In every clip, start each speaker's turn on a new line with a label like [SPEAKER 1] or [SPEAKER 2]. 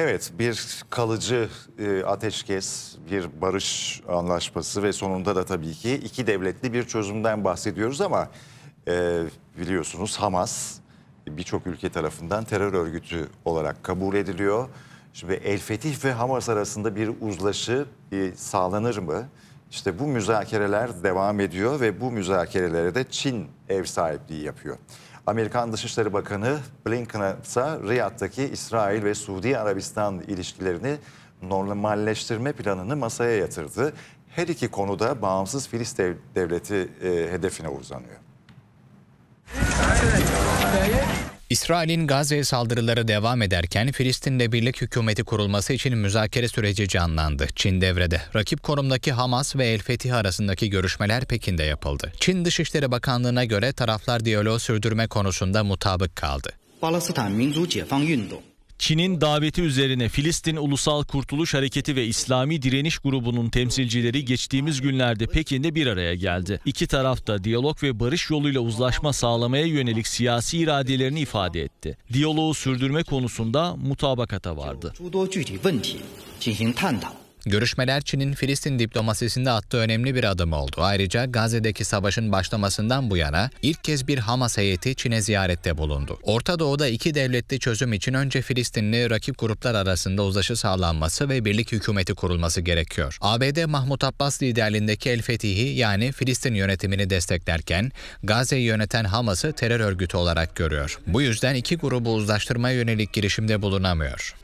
[SPEAKER 1] Evet, bir kalıcı e, ateşkes, bir barış anlaşması ve sonunda da tabii ki iki devletli bir çözümden bahsediyoruz ama e, biliyorsunuz Hamas birçok ülke tarafından terör örgütü olarak kabul ediliyor. Şimdi El Fetih ve Hamas arasında bir uzlaşı e, sağlanır mı? İşte bu müzakereler devam ediyor ve bu müzakerelere de Çin ev sahipliği yapıyor. Amerikan Dışişleri Bakanı Blinken ise Riyad'daki İsrail ve Suudi Arabistan ilişkilerini normalleştirme planını masaya yatırdı. Her iki konuda bağımsız Filis devleti e, hedefine uzanıyor.
[SPEAKER 2] İsrail'in Gazze'ye saldırıları devam ederken Filistinle birlik hükümeti kurulması için müzakere süreci canlandı. Çin devrede. Rakip konumdaki Hamas ve El Fetih arasındaki görüşmeler Pekin'de yapıldı. Çin Dışişleri Bakanlığı'na göre taraflar diyaloğu sürdürme konusunda mutabık kaldı.
[SPEAKER 3] Çin'in daveti üzerine Filistin Ulusal Kurtuluş Hareketi ve İslami Direniş Grubu'nun temsilcileri geçtiğimiz günlerde Pekin'de bir araya geldi. İki tarafta diyalog ve barış yoluyla uzlaşma sağlamaya yönelik siyasi iradelerini ifade etti. Diyaloğu sürdürme konusunda mutabakata vardı. Görüşmeler Çin'in Filistin
[SPEAKER 2] diplomasisinde attığı önemli bir adım oldu. Ayrıca Gazze'deki savaşın başlamasından bu yana ilk kez bir Hamas heyeti Çin'e ziyarette bulundu. Orta Doğu'da iki devletli çözüm için önce Filistinli rakip gruplar arasında uzlaşı sağlanması ve birlik hükümeti kurulması gerekiyor. ABD Mahmut Abbas liderliğindeki El Fetih'i yani Filistin yönetimini desteklerken Gazze'yi yöneten Hamas'ı terör örgütü olarak görüyor. Bu yüzden iki grubu uzlaştırmaya yönelik girişimde bulunamıyor.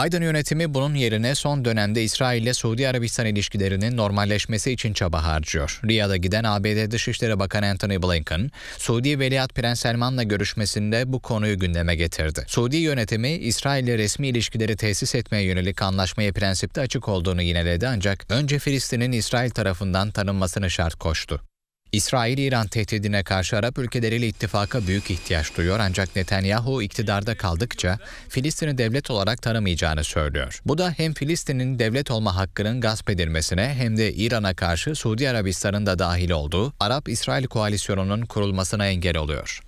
[SPEAKER 2] Biden yönetimi bunun yerine son dönemde İsrail ile Suudi Arabistan ilişkilerinin normalleşmesi için çaba harcıyor. Riyad'a giden ABD Dışişleri Bakanı Anthony Blinken, Suudi Veliaht Prens Selman'la görüşmesinde bu konuyu gündeme getirdi. Suudi yönetimi İsrail ile resmi ilişkileri tesis etmeye yönelik anlaşmaya prensipte açık olduğunu yineledi ancak önce Filistin'in İsrail tarafından tanınmasını şart koştu. İsrail-İran tehdidine karşı Arap ülkeleriyle ittifaka büyük ihtiyaç duyuyor ancak Netanyahu iktidarda kaldıkça Filistin'i devlet olarak tanımayacağını söylüyor. Bu da hem Filistin'in devlet olma hakkının gasp edilmesine hem de İran'a karşı Suudi Arabistan'ın da dahil olduğu Arap-İsrail koalisyonunun kurulmasına engel oluyor.